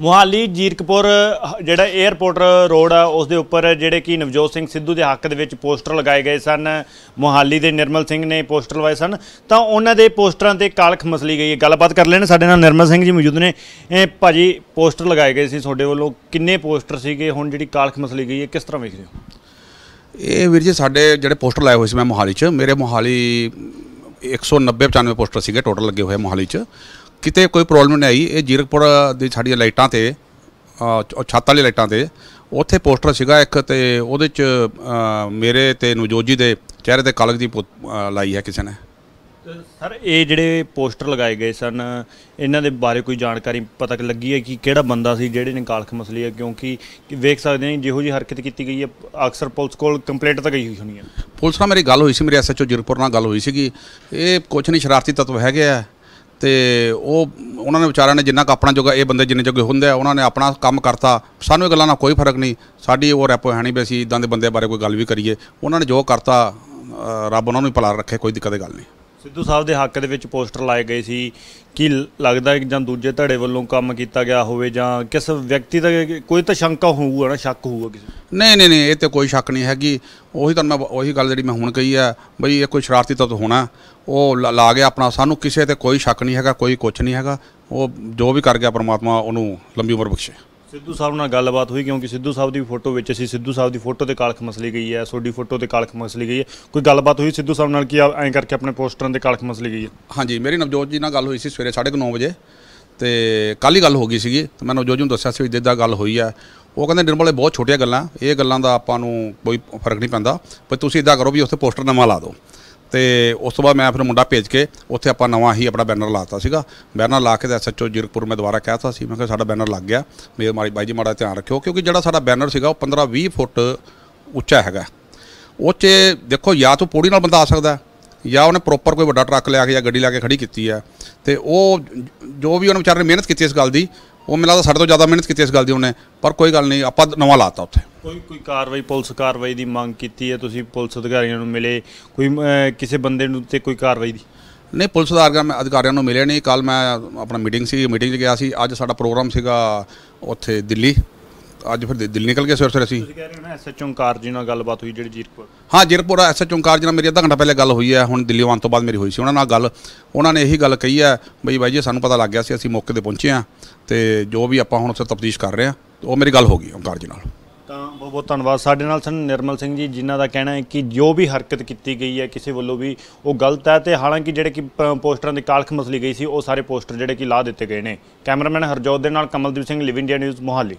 ਮੁਹਾਲੀ ਜੀਰਕਪੁਰ ਜਿਹੜਾ airport road ਆ ਉਸ ਦੇ ਉੱਪਰ ਜਿਹੜੇ ਕਿ ਨਵਜੋਤ ਸਿੰਘ ਸਿੱਧੂ ਦੇ ਹੱਕ ਦੇ ਵਿੱਚ ਪੋਸਟਰ ਲਗਾਏ ਗਏ ਸਨ ਮੁਹਾਲੀ ਦੇ ਨਿਰਮਲ ਸਿੰਘ ਨੇ ਪੋਸਟਰ ਲਵਾਏ ਸਨ ਤਾਂ ਉਹਨਾਂ ਦੇ ਪੋਸਟਰਾਂ ਤੇ ਕਾਲਖ ਮਸਲੀ ਗਈ ਹੈ ਗੱਲਬਾਤ ਕਰ ਲੈਣ ਸਾਡੇ ਨਾਲ ਨਿਰਮਲ ਸਿੰਘ ਜੀ ਮੌਜੂਦ ਨੇ ਇਹ ਭਾਜੀ ਪੋਸਟਰ ਲਗਾਏ ਗਏ ਸੀ ਤੁਹਾਡੇ ਵੱਲੋਂ ਕਿੰਨੇ ਪੋਸਟਰ ਸੀਗੇ ਹੁਣ ਜਿਹੜੀ ਕਾਲਖ ਮਸਲੀ ਗਈ ਹੈ ਕਿਸ ਤਰ੍ਹਾਂ ਵੇਖਦੇ ਹੋ ਇਹ ਵੀਰ ਜੀ ਸਾਡੇ ਜਿਹੜੇ ਪੋਸਟਰ ਲਾਏ ਹੋਏ ਸੀ ਮੈਂ ਮੁਹਾਲੀ 'ਚ ਮੇਰੇ ਮੁਹਾਲੀ 190 95 ਪੋਸਟਰ ਸੀਗੇ ਟੋਟਲ ਲੱਗੇ ਹੋਏ ਮੁਹਾਲੀ 'ਚ ਕਿਤੇ ਕੋਈ ਪ੍ਰੋਬਲਮ ਨਹੀਂ ਆਈ ਇਹ ਜੀਰਕਪੁਰ ਦੀ ਸਾਡੀਆਂ ਲਾਈਟਾਂ ਤੇ ਛੱਤ ਵਾਲੀ ਲਾਈਟਾਂ ਤੇ ਉੱਥੇ ਪੋਸਟਰ ਸੀਗਾ ਇੱਕ ਤੇ ਉਹਦੇ ਚ ਮੇਰੇ ਤੇ ਨਵਜੋਜੀ ਦੇ ਚਿਹਰੇ ਤੇ ਕਲਕ ਦੀ ਲਾਈ ਹੈ ਕਿਸੇ ਨੇ ਸਰ ਇਹ ਜਿਹੜੇ ਪੋਸਟਰ ਲਗਾਏ ਗਏ ਸਨ ਇਹਨਾਂ ਦੇ ਬਾਰੇ ਕੋਈ ਜਾਣਕਾਰੀ ਪਤਾ ਲੱਗੀ ਹੈ ਕਿ ਕਿਹੜਾ ਬੰਦਾ ਸੀ ਜਿਹੜੇ ਨੇ ਕਾਲਖ ਮਸਲੀ ਹੈ ਕਿਉਂਕਿ ਵੇਖ ਸਕਦੇ ਹਾਂ ਜਿਹੋ ਜੀ ਹਰਕਤ ਕੀਤੀ ਗਈ ਹੈ ਅਕਸਰ ਪੁਲਿਸ ਕੋਲ ਕੰਪਲੇਂਟ ਤਾਂ ਗਈ ਹੋਈ ਹੋਣੀ ਹੈ ਪੁਲਿਸ ਨਾਲ ਮੇਰੀ ਗੱਲ ਹੋਈ ਸੀ ਮੇਰੇ ਐਸਐਚਓ ਜਿਰਪੁਰ ਨਾਲ ਗੱਲ ਹੋਈ ਸੀਗੀ ਇਹ ਕੁਝ ਨਹੀਂ ਸ਼ਰਾਰਤੀ ਤੱਤਵ ਹੈਗੇ ਆ ਤੇ ਉਹ ਉਹਨਾਂ ਨੇ ਵਿਚਾਰਿਆਂ ਨੇ ਜਿੰਨਾ ਕ ਆਪਣਾ ਜੋਗਾ ਇਹ ਬੰਦੇ ਜਿੰਨੇ ਜੋਗੇ ਹੁੰਦੇ ਆ ਉਹਨਾਂ ਨੇ ਆਪਣਾ ਕੰਮ ਕਰਤਾ ਸਾਨੂੰ ਇਹ ਗੱਲਾਂ ਨਾਲ ਕੋਈ ਫਰਕ ਨਹੀਂ ਸਾਡੀ ਉਹ ਰੈਪੋ ਹੈ ਨਹੀਂ ਵੀ ਅਸੀਂ ਇਦਾਂ ਦੇ ਬੰਦੇ ਬਾਰੇ ਕੋਈ ਗੱਲ ਵੀ ਕਰੀਏ ਉਹਨਾਂ ਨੇ ਜੋ ਕਰਤਾ ਰੱਬ ਉਹਨਾਂ ਨੂੰ ਹੀ ਭਲਾ ਰੱਖੇ ਕੋਈ ਦਿੱਕਤ ਦੀ ਗੱਲ ਨਹੀਂ ਸਿੱਧੂ ਸਾਹਿਬ ਦੇ ਹੱਕ ਦੇ ਵਿੱਚ ਪੋਸਟਰ ਲਾਏ ਗਏ ਸੀ ਕਿ ਲੱਗਦਾ ਕਿ ਜਾਂ ਦੂਜੇ ਧੜੇ ਵੱਲੋਂ ਕੰਮ ਕੀਤਾ ਗਿਆ ਹੋਵੇ ਜਾਂ ਕਿਸ ਵਿਅਕਤੀ ਦਾ ਕੋਈ ਤਾਂ ਸ਼ੰਕਾ ਹੋਊਗਾ ਨਾ ਸ਼ੱਕ ਹੋਊਗਾ ਕਿਸੇ ਨਹੀਂ ਨਹੀਂ ਨਹੀਂ ਇਹ ਤੇ ਕੋਈ ਸ਼ੱਕ ਨਹੀਂ ਹੈਗੀ ਉਹੀ ਤੁਹਾਨੂੰ ਮੈਂ ਉਹੀ ਗੱਲ ਜਿਹੜੀ ਮੈਂ ਹੁਣ ਕਹੀ ਆ ਬਈ ਇਹ ਕੋਈ ਸ਼ਰਾਰਤੀ ਤੱਤ ਹੋਣਾ ਉਹ ਲਾ ਗਿਆ ਆਪਣਾ ਸਾਨੂੰ ਕਿਸੇ ਤੇ ਕੋਈ ਸ਼ੱਕ ਨਹੀਂ ਹੈਗਾ ਕੋਈ ਕੁਝ ਨਹੀਂ ਹੈਗਾ ਉਹ ਜੋ ਵੀ ਕਰ ਗਿਆ ਪਰਮਾਤਮਾ ਉਹਨੂੰ ਲੰਬੀ ਉਮਰ ਬਖਸ਼ੇ ਸਿੱਧੂ ਸਾਹਿਬ ਨਾਲ ਗੱਲਬਾਤ ਹੋਈ ਕਿਉਂਕਿ ਸਿੱਧੂ ਸਾਹਿਬ ਦੀ ਫੋਟੋ ਵਿੱਚ ਅਸੀਂ ਸਿੱਧੂ ਸਾਹਿਬ ਦੀ ਫੋਟੋ ਤੇ ਕਾਲਖ ਮਸਲੀ ਗਈ ਹੈ ਸੋਡੀ ਫੋਟੋ ਤੇ ਕਾਲਖ ਮਸਲੀ ਗਈ ਹੈ ਕੋਈ ਗੱਲਬਾਤ ਹੋਈ ਸਿੱਧੂ ਸਾਹਿਬ ਨਾਲ ਕਿ ਐਂ ਕਰਕੇ ਆਪਣੇ ਪੋਸਟਰਾਂ ਤੇ ਕਾਲਖ ਮਸਲੀ ਗਈ ਹੈ ਹਾਂਜੀ ਮੇਰੀ ਨਵਜੋਤ ਜੀ ਨਾਲ ਗੱਲ ਹੋਈ ਸੀ ਸਵੇਰੇ 9:30 ਵਜੇ ਤੇ ਕੱਲ ਹੀ ਗੱਲ ਹੋ ਗਈ ਸੀਗੀ ਤੇ ਮੈਂ ਨਵਜੋਤ ਜੀ ਨੂੰ ਦੱਸਿਆ ਸੀ ਵੀ ਇਦਾਂ ਗੱਲ ਹੋਈ ਆ ਉਹ ਕਹਿੰਦੇ ਨਿਰਮਲੇ ਬਹੁਤ ਛੋਟੀਆਂ ਗੱਲਾਂ ਇਹ ਗੱਲਾਂ ਦਾ ਆਪਾਂ ਨੂੰ ਕੋਈ ਫਰਕ ਨਹੀਂ ਪੈਂਦਾ ਪਰ ਤੁਸੀਂ ਇਦਾਂ ਕਰੋ ਵੀ ਉੱਥੇ ਪੋਸਟਰ ਨਵਾਂ ਲਾ ਦਿਓ ਤੇ ਉਸ ਤੋਂ ਬਾਅਦ ਮੈਂ ਫਿਰ ਮੁੰਡਾ ਭੇਜ ਕੇ ਉੱਥੇ ਆਪਾਂ ਨਵਾਂ ਹੀ ਆਪਣਾ ਬੈਨਰ ਲਾਤਾ ਸੀਗਾ ਬੈਨਰ ਲਾ ਕੇ ਤਾਂ ਐਸਐਚਓ ਜੀਰਕਪੁਰ ਮੈਂ ਦੁਬਾਰਾ ਕਹਿਤਾ ਸੀ ਮੈਂ ਕਿਹਾ ਸਾਡਾ ਬੈਨਰ ਲੱਗ ਗਿਆ ਮੇਰੇ ਮਾਰੀ ਬਾਈ ਜੀ ਮਾੜਾ ਧਿਆਨ ਰੱਖਿਓ ਕਿਉਂਕਿ ਜਿਹੜਾ ਸਾਡਾ ਬੈਨਰ ਸੀਗਾ ਉਹ 15 20 ਫੁੱਟ ਉੱਚਾ ਹੈਗਾ ਉਹ 'ਚ ਦੇਖੋ ਜਾਂ ਤੂੰ ਪੌੜੀ ਨਾਲ ਬੰਦਾ ਆ ਸਕਦਾ ਜਾਂ ਉਹਨੇ ਪ੍ਰੋਪਰ ਕੋਈ ਵੱਡਾ ਟਰੱਕ ਲਿਆ ਕੇ ਜਾਂ ਗੱਡੀ ਲਾ ਕੇ ਖੜੀ ਕੀਤੀ ਹੈ ਤੇ ਉਹ ਜੋ ਵੀ ਉਹਨੇ ਵਿਚਾਰੇ ਮਿਹਨਤ ਕੀਤੀ ਇਸ ਗੱਲ ਦੀ ਉਹ ਮੈਨੂੰ ਲੱਗਦਾ ਸਾਡੇ ਤੋਂ ਜ਼ਿਆਦਾ ਮਿਹਨਤ ਕੀਤੀ ਇਸ ਗੱਲ ਦੀ ਉਹਨੇ ਪਰ ਕੋਈ ਗੱਲ ਨਹੀਂ ਆਪਾਂ ਨਵਾਂ ਲਾਤਾ ਉੱਥੇ ਕੋਈ ਕੋਈ ਕਾਰਵਾਈ ਪੁਲਿਸ ਕਾਰਵਾਈ ਦੀ ਮੰਗ ਕੀਤੀ ਹੈ ਤੁਸੀਂ ਪੁਲਿਸ ਅਧਿਕਾਰੀਆਂ ਨੂੰ ਮਿਲੇ ਕੋਈ ਕਿਸੇ ਬੰਦੇ ਨੂੰ ਤੇ ਕੋਈ ਕਾਰਵਾਈ ਦੀ ਨਹੀਂ ਪੁਲਿਸ ਅਧਿਕਾਰੀਆਂ ਨੂੰ ਮਿਲੇ ਨਹੀਂ ਕੱਲ ਮੈਂ ਆਪਣਾ ਮੀਟਿੰਗ ਸੀ ਮੀਟਿੰਗ 'ਚ ਗਿਆ ਸੀ ਅੱਜ ਸਾਡਾ ਪ੍ਰੋਗਰਾਮ ਸੀਗਾ ਉੱਥੇ ਦਿੱਲੀ ਅੱਜ ਫਿਰ ਦਿੱਲੀ ਨਿਕਲ ਕੇ ਸਵੇਰ ਸਵੇਰ ਅਸੀਂ ਕਹਿ ਰਹੇ ਐਸਐਚ ਓਂਕਾਰ ਜੀ ਨਾਲ ਗੱਲਬਾਤ ਹੋਈ ਜਿਹੜੀ ਜੀਰਕਪੁਰ ਹਾਂ ਜੀਰਪੁਰ ਐਸਐਚ ਓਂਕਾਰ ਜੀ ਨਾਲ ਮੇਰੀ ਅੱਧਾ ਘੰਟਾ ਪਹਿਲੇ ਗੱਲ ਹੋਈ ਹੈ ਹੁਣ ਦਿੱਲੀ ਆਉਣ ਤੋਂ ਬਾਅਦ ਮੇਰੀ ਹੋਈ ਸੀ ਉਹਨਾਂ ਨਾਲ ਗੱਲ ਉਹਨਾਂ ਨੇ ਇਹੀ ਗੱਲ ਕਹੀ ਹੈ ਬਈ ਬਾਈ ਜੀ ਸਾਨੂੰ ਪਤਾ ਲੱਗ ਗਿਆ ਸੀ ਅਸੀਂ ਮੌਕੇ ਤੇ ਪਹੁੰਚੇ ਆ ਤੇ ਜੋ ਵੀ ਆਪਾਂ ਹੁਣ ਉੱਥੇ ਤਫਤੀਸ਼ ਕਰ ਰਹੇ ਆ ਉਹ ਮੇਰੀ ਗੱਲ ਹੋ ਗਈ ਓਂਕਾਰ ਜੀ ਨਾਲ ਬਹੁਤ ਬਹੁਤ ਧੰਨਵਾਦ ਸਾਡੇ ਨਾਲ ਸਨ ਨਿਰਮਲ ਸਿੰਘ ਜੀ ਜਿਨ੍ਹਾਂ ਦਾ ਕਹਿਣਾ ਹੈ ਕਿ ਜੋ ਵੀ ਹਰਕਤ ਕੀਤੀ ਗਈ ਹੈ ਕਿਸੇ ਵੱਲੋਂ ਵੀ ਉਹ ਗਲਤ ਹੈ ਤੇ ਹਾਲਾਂਕਿ ਜਿਹੜੇ ਕਿ ਪੋਸਟਰਾਂ ਦੇ ਕਾਲਖ ਮਸਲੀ ਗਈ ਸੀ ਉਹ ਸਾਰੇ ਪੋਸਟਰ ਜਿਹੜੇ ਕਿ ਲਾ ਦਿੱਤੇ ਗਏ ਨੇ ਕੈਮਰਾਮੈਨ ਹਰਜੋਤ ਦੇ ਨਾਲ Kamaldeep Singh live India news Mohali